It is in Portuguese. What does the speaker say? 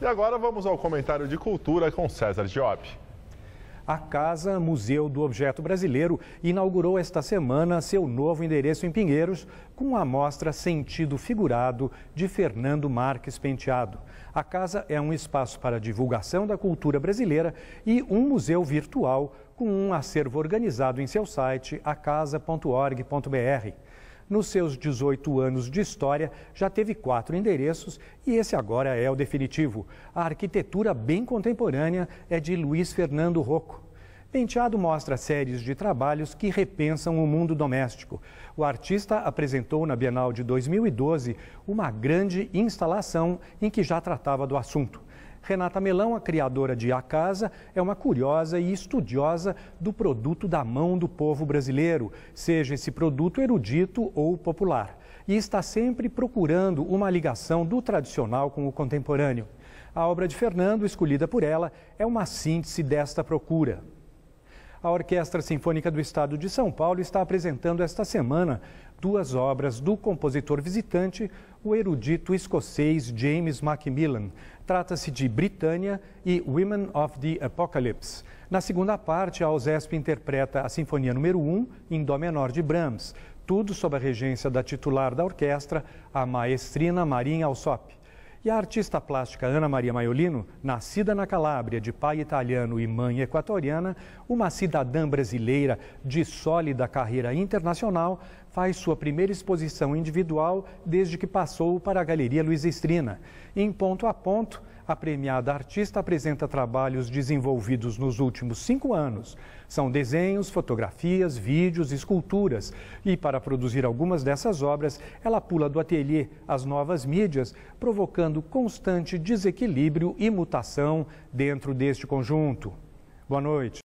E agora vamos ao comentário de cultura com César Job. A Casa Museu do Objeto Brasileiro inaugurou esta semana seu novo endereço em Pinheiros com a mostra Sentido Figurado de Fernando Marques Penteado. A casa é um espaço para divulgação da cultura brasileira e um museu virtual com um acervo organizado em seu site acasa.org.br. Nos seus 18 anos de história, já teve quatro endereços e esse agora é o definitivo. A arquitetura bem contemporânea é de Luiz Fernando Rocco. Penteado mostra séries de trabalhos que repensam o mundo doméstico. O artista apresentou na Bienal de 2012 uma grande instalação em que já tratava do assunto. Renata Melão, a criadora de A Casa, é uma curiosa e estudiosa do produto da mão do povo brasileiro, seja esse produto erudito ou popular. E está sempre procurando uma ligação do tradicional com o contemporâneo. A obra de Fernando, escolhida por ela, é uma síntese desta procura. A Orquestra Sinfônica do Estado de São Paulo está apresentando esta semana duas obras do compositor visitante, o erudito escocês James Macmillan. Trata-se de Britânia e Women of the Apocalypse. Na segunda parte, a OSESP interpreta a Sinfonia número 1 em Dó menor de Brahms, tudo sob a regência da titular da orquestra, a maestrina Marinha Alsop. E a artista plástica Ana Maria Maiolino, nascida na Calábria de pai italiano e mãe equatoriana, uma cidadã brasileira de sólida carreira internacional, faz sua primeira exposição individual desde que passou para a Galeria Luiz Estrina. Em ponto a ponto, a premiada artista apresenta trabalhos desenvolvidos nos últimos cinco anos. São desenhos, fotografias, vídeos, esculturas. E para produzir algumas dessas obras, ela pula do ateliê às novas mídias, provocando constante desequilíbrio e mutação dentro deste conjunto. Boa noite.